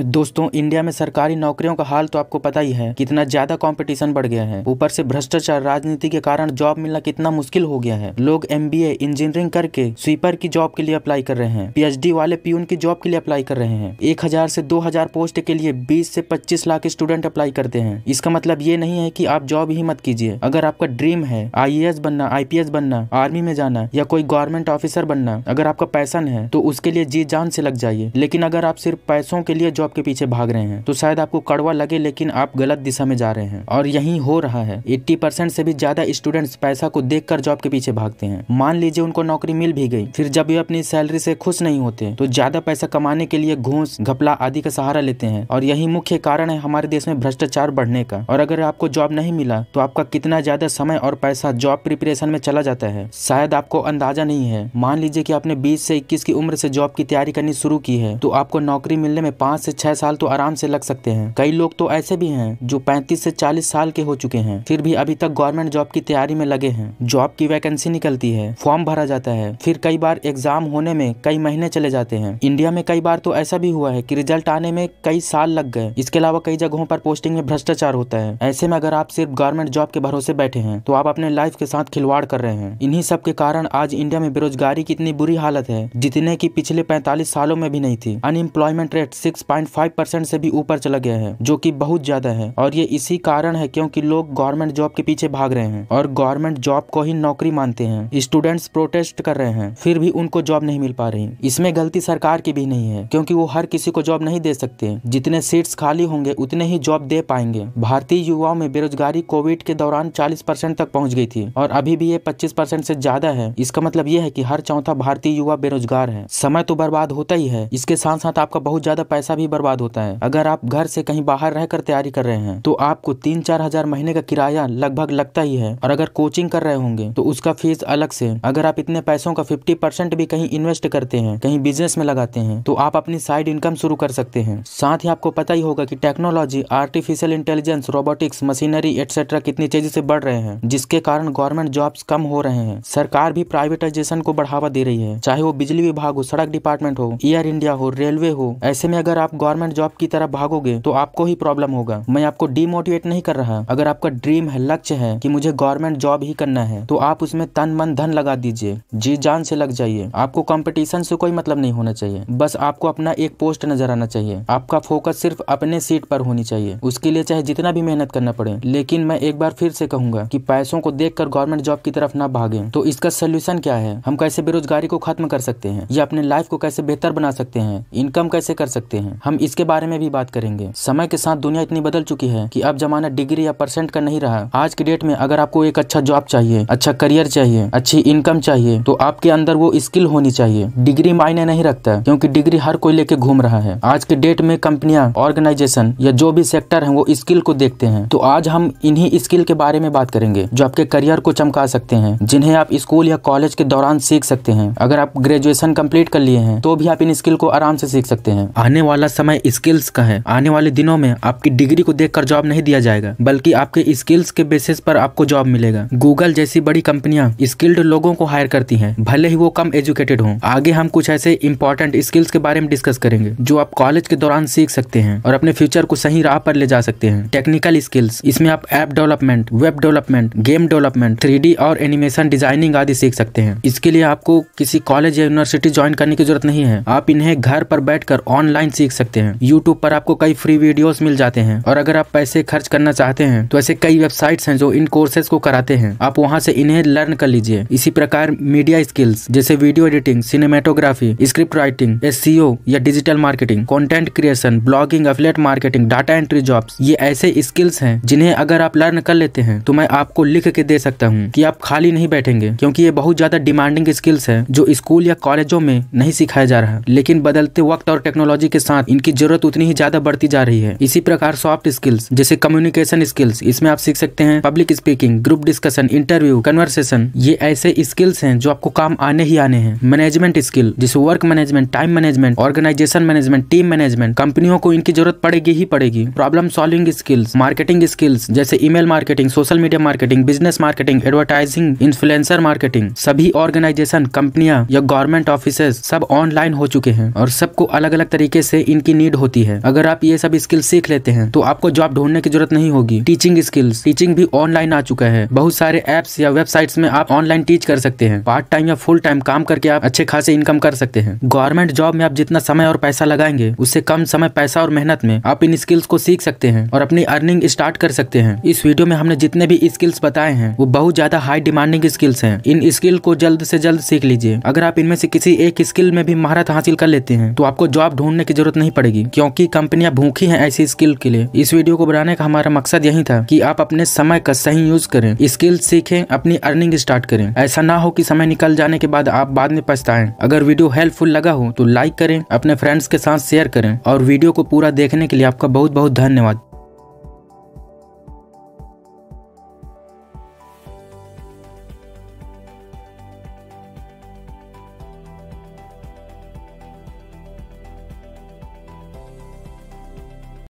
दोस्तों इंडिया में सरकारी नौकरियों का हाल तो आपको पता ही है कितना ज्यादा कंपटीशन बढ़ गया है ऊपर से भ्रष्टाचार राजनीति के कारण जॉब मिलना कितना मुश्किल हो गया है लोग एमबीए इंजीनियरिंग करके स्वीपर की जॉब के लिए अप्लाई कर रहे हैं पीएचडी वाले पीयून की जॉब के लिए अप्लाई कर रहे हैं एक हजार से दो हजार पोस्ट के लिए बीस से पच्चीस लाख स्टूडेंट अप्लाई करते हैं इसका मतलब ये नहीं है की आप जॉब ही मत कीजिए अगर आपका ड्रीम है आई बनना आई बनना आर्मी में जाना या कोई गवर्नमेंट ऑफिसर बनना अगर आपका पैसन है तो उसके लिए जी जान से लग जाइए लेकिन अगर आप सिर्फ पैसों के लिए आपके पीछे भाग रहे हैं तो शायद आपको कड़वा लगे लेकिन आप गलत दिशा में जा रहे हैं और यही हो रहा है एट्टी परसेंट से भी ज्यादा स्टूडेंट्स पैसा को देख कर जॉब के पीछे भागते हैं मान लीजिए उनको नौकरी मिल भी गई फिर जब वे अपनी सैलरी से खुश नहीं होते तो ज्यादा पैसा कमाने के लिए घूस घपला आदि का सहारा लेते हैं और यही मुख्य कारण है हमारे देश में भ्रष्टाचार बढ़ने का और अगर आपको जॉब नहीं मिला तो आपका कितना ज्यादा समय और पैसा जॉब प्रिपरेशन में चला जाता है शायद आपको अंदाजा नहीं है मान लीजिए कि आपने 20 से 21 की उम्र से जॉब की तैयारी करनी शुरू की है तो आपको नौकरी मिलने में पाँच से छह साल तो आराम से लग सकते हैं कई लोग तो ऐसे भी हैं जो पैंतीस से चालीस साल के हो चुके हैं फिर भी अभी तक गवर्नमेंट जॉब की तैयारी में लगे हैं जॉब की वैकेंसी निकलती है फॉर्म भरा जाता है फिर कई बार एग्जाम होने में कई महीने चले जाते हैं इंडिया में कई बार तो ऐसा भी हुआ है की रिजल्ट आने में कई साल लग गए इसके अलावा कई जगहों पर पोस्टिंग में भ्रष्टाचार होता है ऐसे में अगर आप सिर्फ गवर्नमेंट जॉब के भरोसे बैठे हैं तो आप अपने लाइफ के साथ खिलवाड़ कर रहे हैं इन्हीं सब के कारण आज इंडिया में बेरोजगारी की इतनी बुरी हालत है जितने की पिछले पैंतालीस सालों में भी नहीं थी unemployment rate six five percent से भी ऊपर चला गया है जो की बहुत ज्यादा है और ये इसी कारण है क्योंकि लोग गवर्नमेंट जॉब के पीछे भाग रहे हैं और गवर्नमेंट जॉब को ही नौकरी मानते हैं स्टूडेंट्स प्रोटेस्ट कर रहे हैं फिर भी उनको जॉब नहीं मिल पा रही इसमें गलती सरकार की भी नहीं है क्योंकि वो हर किसी को जॉब नहीं दे सकते जितने सीट्स खाली होंगे उतने ही जॉब दे पाएंगे भारतीय युवाओं में बेरोजगारी कोविड के दौरान 40 परसेंट तक पहुंच गई थी और अभी भी ये 25 परसेंट ऐसी ज्यादा है इसका मतलब ये है की हर चौथा भारतीय युवा बेरोजगार है समय तो बर्बाद होता ही है इसके साथ साथ आपका बहुत ज्यादा पैसा भी बर्बाद होता है अगर आप घर से कहीं बाहर रहकर तैयारी कर रहे हैं तो आपको तीन चार हजार महीने का किराया लगभग लगता ही है और अगर कोचिंग कर रहे होंगे तो उसका फीस अलग से अगर आप इतने पैसों का फिफ्टी परसेंट भी कहीं इन्वेस्ट करते हैं कहीं बिजनेस में लगाते हैं तो आप अपनी साइड इनकम शुरू कर सकते हैं साथ ही आपको पता ही होगा की technology artificial intelligence robotics machinery etcetera कितनी तेजी से बढ़ रहे हैं जिसके कारण गवर्नमेंट जॉब्स कम हो रहे हैं सरकार भी प्राइवेटाइजेशन को बढ़ावा दे रही है चाहे वो बिजली विभाग हो सड़क डिपार्टमेंट हो एयर इंडिया हो रेलवे हो ऐसे में अगर आप गवर्नमेंट जॉब की तरफ भागोगे तो आपको ही प्रॉब्लम होगा मैं आपको डिमोटिवेट नहीं कर रहा अगर आपका ड्रीम है लक्ष्य है कि मुझे गवर्नमेंट जॉब ही करना है तो आप उसमें तन मन धन लगा दीजिए जी जान से लग जाइए आपको कॉम्पिटिशन से कोई मतलब नहीं होना चाहिए बस आपको अपना एक पोस्ट नजर आना चाहिए आपका फोकस सिर्फ अपने सीट पर होनी चाहिए उसके लिए चाहे जितना भी मेहनत करना पड़े लेकिन मैं एक बार फिर से कहूंगा कि पैसों को देखकर गवर्नमेंट जॉब की तरफ ना भागे तो इसका सोल्यूशन क्या है हम कैसे बेरोजगारी को खत्म कर सकते हैं या अपने लाइफ को कैसे बेहतर बना सकते हैं इनकम कैसे कर सकते हैं हम इसके बारे में भी बात करेंगे समय के साथ दुनिया इतनी बदल चुकी है कि अब जमाना डिग्री या परसेंट का नहीं रहा आज के डेट में अगर आपको एक अच्छा जॉब चाहिए अच्छा करियर चाहिए अच्छी इनकम चाहिए तो आपके अंदर वो स्किल होनी चाहिए डिग्री मायने नहीं रखता क्योंकि डिग्री हर कोई लेके घूम रहा है आज के डेट में कंपनियां ऑर्गेनाइजेशन या जो भी सेक्टर है वो स्किल को देखते हैं तो आज हम इन्हीं स्किल के बारे में बात करेंगे जो आपके करियर को चमका सकते हैं जिन्हें आप स्कूल या कॉलेज के दौरान सीख सकते हैं अगर आप ग्रेजुएशन कंप्लीट कर लिए हैं तो भी आप इन स्किल को आराम से सीख सकते हैं आने वाला समय स्किल्स का है आने वाले दिनों में आपकी डिग्री को देखकर जॉब नहीं दिया जाएगा बल्कि आपके स्किल्स के बेसिस पर आपको जॉब मिलेगा गूगल जैसी बड़ी कंपनियां स्किल्ड लोगों को हायर करती हैं भले ही वो कम एजुकेटेड हों आगे हम कुछ ऐसे इंपॉर्टेंट स्किल्स के बारे में डिस्कस करेंगे जो आप कॉलेज के दौरान सीख सकते हैं और अपने फ्यूचर को सही राह पर ले जा सकते हैं टेक्निकल स्किल्स इसमें आप app development web development game development three और एनिमेशन डिजाइनिंग आदि सीख सकते हैं इसके लिए आपको किसी कॉलेज या यूनिवर्सिटी ज्वाइन करने की जरूरत नहीं है आप इन्हें घर पर बैठकर ऑनलाइन सीख सकते सकते हैं यूट्यूब पर आपको कई फ्री वीडियोस मिल जाते हैं और अगर आप पैसे खर्च करना चाहते हैं तो ऐसे कई वेबसाइट्स हैं जो इन कोर्सेज को कराते हैं आप वहाँ से इन्हें लर्न कर लीजिए इसी प्रकार मीडिया स्किल्स जैसे video editing cinematography script writing एस या digital marketing content creation blogging affiliate marketing data entry job ये ऐसे स्किल्स हैं जिन्हें अगर आप लर्न कर लेते हैं तो मैं आपको लिख के दे सकता हूँ कि आप खाली नहीं बैठेंगे क्योंकि ये बहुत ज्यादा डिमांडिंग स्किल्स है जो स्कूल या कॉलेजों में नहीं सिखाया जा रहा लेकिन बदलते वक्त और टेक्नोलॉजी के साथ इनकी जरूरत उतनी ही ज्यादा बढ़ती जा रही है इसी प्रकार सॉफ्ट स्किल्स जैसे कम्युनिकेशन स्किल्स इसमें आप सीख सकते हैं public speaking group discussion interview conversation ये ऐसे स्किल्स हैं जो आपको काम आने ही आने हैं मैनेजमेंट स्किल जैसे work management time management organisation management team management कंपनियों को इनकी जरूरत पड़ेगी ही पड़ेगी problem solving skills marketing skills जैसे email marketing social media marketing business marketing advertising influencer marketing सभी ऑर्गेनाइजेशन कंपनियां या गवर्नमेंट ऑफिस सब ऑनलाइन हो चुके हैं और सबको अलग अलग तरीके से इन की नीड होती है अगर आप ये सब स्किल सीख लेते हैं तो आपको जॉब ढूंढने की जरूरत नहीं होगी टीचिंग स्किल्स टीचिंग भी ऑनलाइन आ चुका है बहुत सारे एप्स या वेबसाइट्स में आप ऑनलाइन टीच कर सकते हैं पार्ट टाइम या फुल टाइम काम करके आप अच्छे खासे इनकम कर सकते हैं गवर्नमेंट जॉब में आप जितना समय और पैसा लगाएंगे उससे कम समय पैसा और मेहनत में आप इन स्किल्स को सीख सकते हैं और अपनी अर्निंग स्टार्ट कर सकते हैं इस वीडियो में हमने जितने भी स्किल्स बताए हैं वो बहुत ज्यादा हाई डिमांडिंग स्किल्स हैं इन स्किल को जल्द से जल्द सीख लीजिए अगर आप इनमें से किसी एक स्किल में भी महारत हासिल कर लेते हैं तो आपको जॉब ढूंढने की जरूरत नहीं पड़ेगी क्योंकि कंपनियां भूखी हैं ऐसी स्किल के लिए इस वीडियो को बनाने का हमारा मकसद यही था कि आप अपने समय का सही यूज करें स्किल सीखें अपनी अर्निंग स्टार्ट करें ऐसा ना हो कि समय निकल जाने के बाद आप बाद में पछताएं अगर वीडियो हेल्पफुल लगा हो तो लाइक करें अपने फ्रेंड्स के साथ शेयर करें और वीडियो को पूरा देखने के लिए आपका बहुत बहुत धन्यवाद